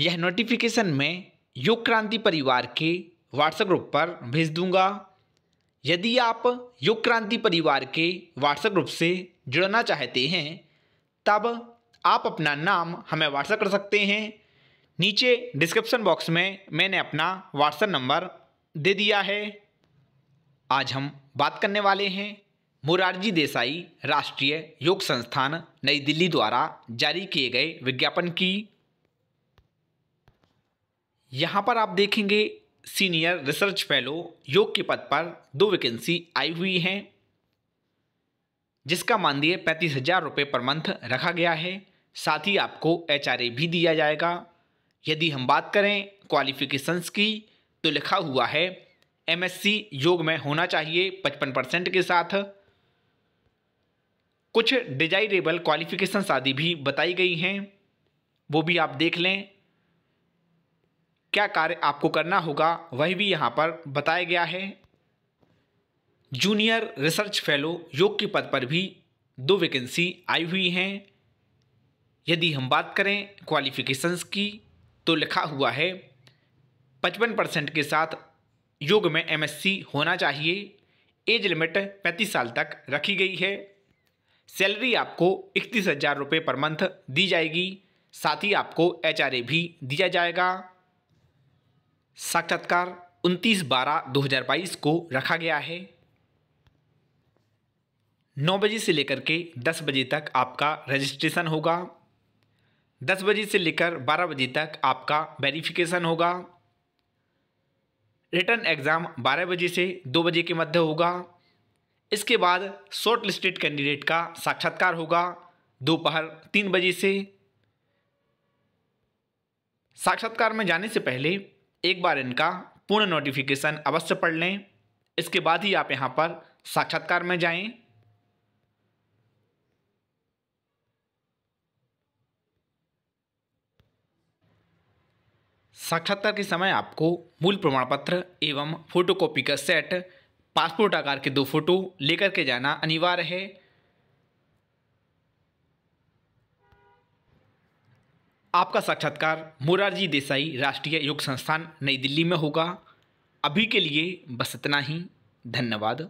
यह नोटिफिकेशन मैं योग क्रांति परिवार के व्हाट्सएप ग्रुप पर भेज दूंगा यदि आप योग क्रांति परिवार के व्हाट्सएप ग्रुप से जुड़ना चाहते हैं तब आप अपना नाम हमें व्हाट्सएप कर सकते हैं नीचे डिस्क्रिप्शन बॉक्स में मैंने अपना व्हाट्सएप नंबर दे दिया है आज हम बात करने वाले हैं मुरारजी देसाई राष्ट्रीय योग संस्थान नई दिल्ली द्वारा जारी किए गए विज्ञापन की यहाँ पर आप देखेंगे सीनियर रिसर्च फेलो योग के पद पर दो वैकेंसी आई हुई हैं जिसका मानदेय पैंतीस हजार रुपये पर मंथ रखा गया है साथ ही आपको एच भी दिया जाएगा यदि हम बात करें क्वालिफिकेशंस की तो लिखा हुआ है एमएससी योग में होना चाहिए पचपन परसेंट के साथ कुछ डिजाइरेबल क्वालिफिकेशंस आदि भी बताई गई हैं वो भी आप देख लें क्या कार्य आपको करना होगा वह भी यहाँ पर बताया गया है जूनियर रिसर्च फेलो योग के पद पर भी दो वैकेंसी आई हुई हैं यदि हम बात करें क्वालिफिकेशंस की तो लिखा हुआ है पचपन परसेंट के साथ योग में एमएससी होना चाहिए एज लिमिट पैंतीस साल तक रखी गई है सैलरी आपको इकतीस हज़ार रुपये पर मंथ दी जाएगी साथ ही आपको एच भी दिया जाएगा साक्षात्कार 29 बारह 2022 को रखा गया है नौ बजे से लेकर के दस बजे तक आपका रजिस्ट्रेशन होगा दस बजे से लेकर बारह बजे तक आपका वेरिफिकेशन होगा रिटर्न एग्ज़ाम बारह बजे से दो बजे के मध्य होगा इसके बाद शॉर्ट लिस्टेड कैंडिडेट का साक्षात्कार होगा दोपहर तीन बजे से साक्षात्कार में जाने से पहले एक बार इनका पूर्ण नोटिफिकेशन अवश्य पढ़ लें इसके बाद ही आप यहाँ पर साक्षात्कार में जाएं साक्षात्कार के समय आपको मूल प्रमाण पत्र एवं फोटोकॉपी का सेट पासपोर्ट आकार के दो फोटो लेकर के जाना अनिवार्य है आपका साक्षात्कार मुरारजी देसाई राष्ट्रीय योग संस्थान नई दिल्ली में होगा अभी के लिए बस इतना ही धन्यवाद